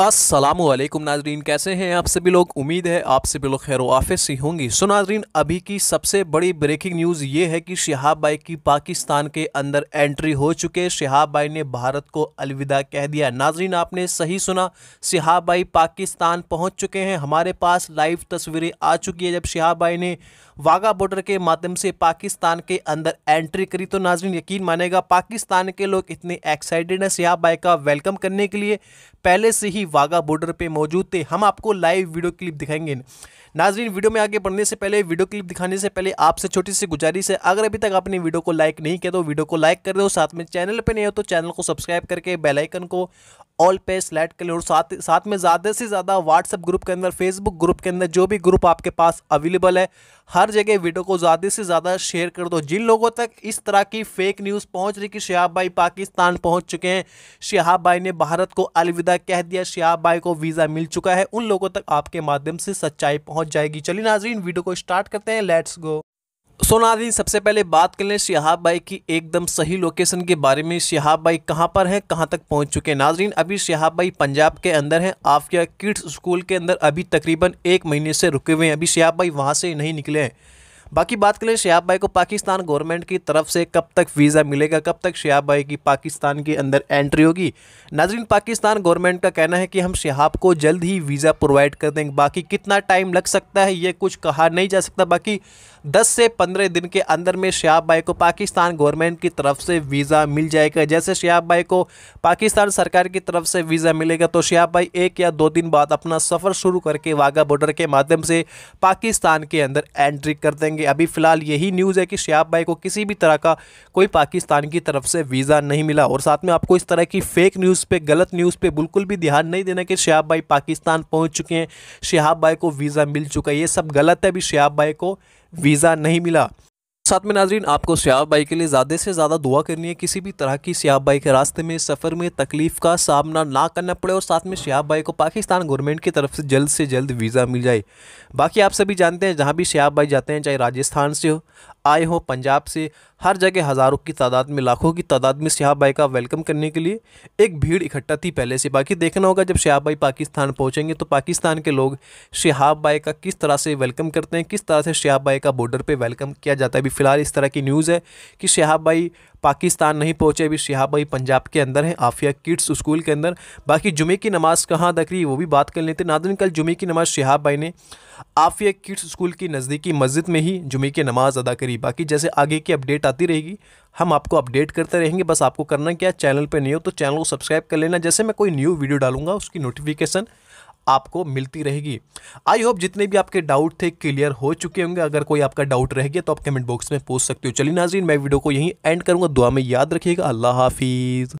असलम नाजरीन कैसे हैं आप सभी लोग उम्मीद है आप सभी लोग खैर वाफिस से होंगी सो नाजरीन अभी की सबसे बड़ी ब्रेकिंग न्यूज़ ये है कि शहाब भाई की पाकिस्तान के अंदर एंट्री हो चुके शहाब भाई ने भारत को अलविदा कह दिया नाजरीन आपने सही सुना शहाब भाई पाकिस्तान पहुंच चुके हैं हमारे पास लाइव तस्वीरें आ चुकी है जब शहाब भाई ने वाघा बॉर्डर के माध्यम से पाकिस्तान के अंदर एंट्री करी तो नाजरीन यकीन मानेगा पाकिस्तान के लोग इतने एक्साइटेड हैं शहाब भाई का वेलकम करने के लिए पहले से ही वाघा बॉर्डर पर मौजूद थे हम आपको लाइव वीडियो क्लिप दिखाएंगे नाजरीन वीडियो में आगे बढ़ने से पहले वीडियो क्लिप दिखाने से पहले आपसे छोटी सी गुजारिश है अगर अभी तक आपने वीडियो को लाइक नहीं किया तो वीडियो को लाइक कर दो साथ में चैनल पर नहीं हो तो चैनल को सब्सक्राइब करके बेलाइकन को ऑल पे सेलेक्ट कर लें और साथ साथ में ज़्यादा से ज़्यादा व्हाट्सअप ग्रुप के अंदर फेसबुक ग्रुप के अंदर जो भी ग्रुप आपके पास अवेलेबल है हर जगह वीडियो को ज़्यादा से ज़्यादा शेयर कर दो जिन लोगों तक इस तरह की फेक न्यूज़ पहुँच रही कि शहाब भाई पाकिस्तान पहुँच चुके हैं शहाब भाई ने भारत को अलविदा कह दिया शहाब भाई को वीज़ा मिल चुका है उन लोगों तक आपके माध्यम से सच्चाई पहुँच जाएगी चलिए नाजरीन वीडियो को स्टार्ट करते हैं लेट्स गो सो सबसे पहले बात कर लें शहाब भाई की एकदम सही लोकेशन के बारे में शहाब भाई कहां पर हैं कहां तक पहुंच चुके हैं नाजरीन अभी शहाब भाई पंजाब के अंदर हैं आफिया किड्स स्कूल के अंदर अभी तकरीबन एक महीने से रुके हुए हैं अभी शहाब भाई वहां से नहीं निकले हैं बाकी बात करें शयाब भाई को पाकिस्तान गवर्नमेंट की तरफ से कब तक वीज़ा मिलेगा कब तक शिहाब भाई की पाकिस्तान के अंदर एंट्री होगी नाजरीन पाकिस्तान गवर्नमेंट का कहना है कि हम शहाब को जल्द ही वीज़ा प्रोवाइड कर देंगे बाकी कितना टाइम लग सकता है ये कुछ कहा नहीं जा सकता बाकी दस से पंद्रह दिन के अंदर में शयाब भाई को पाकिस्तान गवर्नमेंट की तरफ से वीज़ा मिल जाएगा जैसे शयाब भाई को पाकिस्तान सरकार की तरफ से वीज़ा मिलेगा तो शयाब भाई एक या दो दिन बाद अपना सफ़र शुरू करके वाघा बॉर्डर के माध्यम से पाकिस्तान के अंदर एंट्री कर देंगे करेंगे अभी फ़िलहाल यही न्यूज़ है कि श्याप भाई को किसी भी तरह का कोई पाकिस्तान की तरफ से वीज़ा नहीं मिला और साथ में आपको इस तरह की फेक न्यूज़ पे गलत न्यूज़ पे बिल्कुल भी ध्यान नहीं देना कि श्याप भाई पाकिस्तान पहुँच चुके हैं शहाब भाई को वीज़ा मिल चुका है ये सब गलत है अभी शहाब भाई को वीज़ा नहीं मिला साथ में नाजरीन आपको सियाब बाई के लिए ज़्यादा से ज़्यादा दुआ करनी है किसी भी तरह की सियाब बाई के रास्ते में सफ़र में तकलीफ़ का सामना ना करना पड़े और साथ में सियाब बाई को पाकिस्तान गवर्नमेंट की तरफ से जल्द से जल्द वीज़ा मिल जाए बाकी आप सभी जानते हैं जहाँ भी सियाब बाई जाते हैं चाहे राजस्थान से हो आए हों पंजाब से हर जगह हज़ारों की तादाद में लाखों की तादाद में भाई का वेलकम करने के लिए एक भीड़ इकट्ठा थी पहले से बाकी देखना होगा जब शहाबाई पाकिस्तान पहुँचेंगे तो पाकिस्तान के लोग भाई का किस तरह से वेलकम करते हैं किस तरह से भाई का बॉर्डर पर वेलकम किया जाता है अभी फ़िलहाल इस तरह की न्यूज़ है कि भाई पाकिस्तान नहीं पहुँचे अभी शिहाब भाई पंजाब के अंदर हैं आफिया किड्स स्कूल के अंदर बाकी जुमे की नमाज़ कहाँ तक रही वो भी बात कर लेते नादन कल जुमे की नमाज़ शहाब भाई ने आफिया किड्स स्कूल की नज़दीकी मस्जिद में ही जुमे की नमाज़ अदा करी बाकी जैसे आगे की अपडेट आती रहेगी हम आपको अपडेट करते रहेंगे बस आपको करना क्या चैनल पर नहीं हो तो चैनल को सब्सक्राइब कर लेना जैसे मैं कोई न्यू वीडियो डालूंगा उसकी नोटिफिकेशन आपको मिलती रहेगी आई होप जितने भी आपके डाउट थे क्लियर हो चुके होंगे अगर कोई आपका डाउट रह गया तो आप कमेंट बॉक्स में पूछ सकते हो चलिए नाजीन मैं वीडियो को यहीं एंड करूंगा दुआ में याद रखिएगा अल्लाह हाफिज़